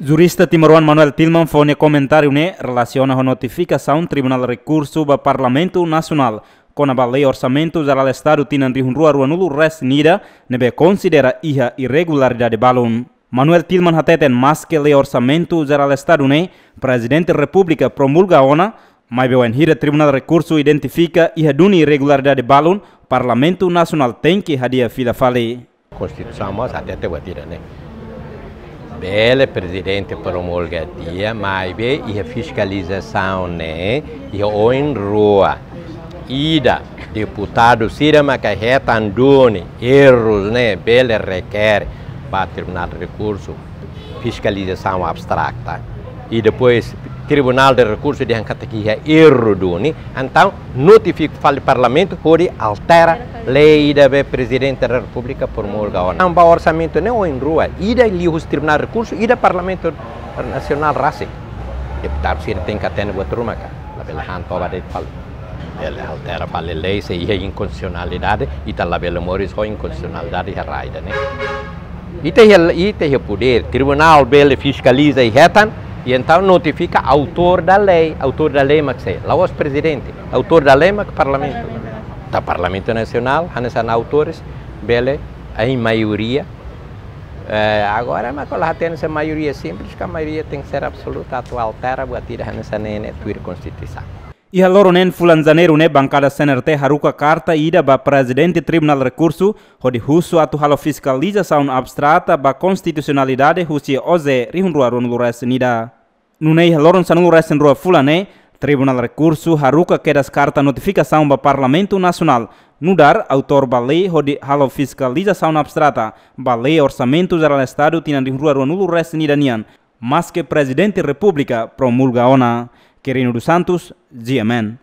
Jurista Timoruan Manuel Tilman fone komentari ne relaciona com notificação um Tribunal Recurso para Parlamento Nacional con a lei orsamento geral Estado tinan rihunrua ruanulu res nida nebe considera iha irregularidade balun. Manuel Tilman hateten mas que lei orsamento geral Estado ne, presidente república promulga ona, be bewen hira tribunal recurso identifica iha duni irregularidade balun, parlamento nacional tenki hadia fila fale. Constituição mas hatete watira ne. Bela, presidente promulgadia, mas e a fiscalização, né? E ou em rua. Ida, deputado Cira Macarreta Andone, erros, né? bele requer para terminar recurso, fiscalização abstrata. E depois Tribunal de Recursos de Rancataquia Iruduni, então para o Parlamento pode altera a lei da Presidente da República por Morgaona. Não há orçamento nem em rua, ida ali os Tribunal de Recursos, o Parlamento Nacional Race. Deputado, se ele tem que atender o turma, a bela ranta, ele altera a lei, se é inconstitucionalidade, e tal, a bela moris, é inconstitucionalidade, é raida, né? E tem o poder, tribunal, ele fiscaliza e retan, e então notifica autor da lei. Autor da lei, que é? Lá o presidente. Autor da lei, que parlamento. Está parlamento nacional, há autores, bele, em maioria. É, eh, agora, mas quando tem essa maioria simples, que a maioria tem que ser absoluta, atual terra, batida, há nessa Twitter Constituição. Iha loronen fulanzaneiru bangkada senerte haruka karta ida ba presidente tribunal recurso di husu atu halo saun abstrata ba konstitusionalidade, husi oze senida. Nune iha loro loron lura sen rua fulan ne, tribunal recurso haruka kedas notifika saun ba parlamento Nasional, Nudar, autor balei di halo saun abstrata, balei zara geral estado tinan ruan lura senida nian. Maske presidente Republika promulga ona. Quirino dos Santos, The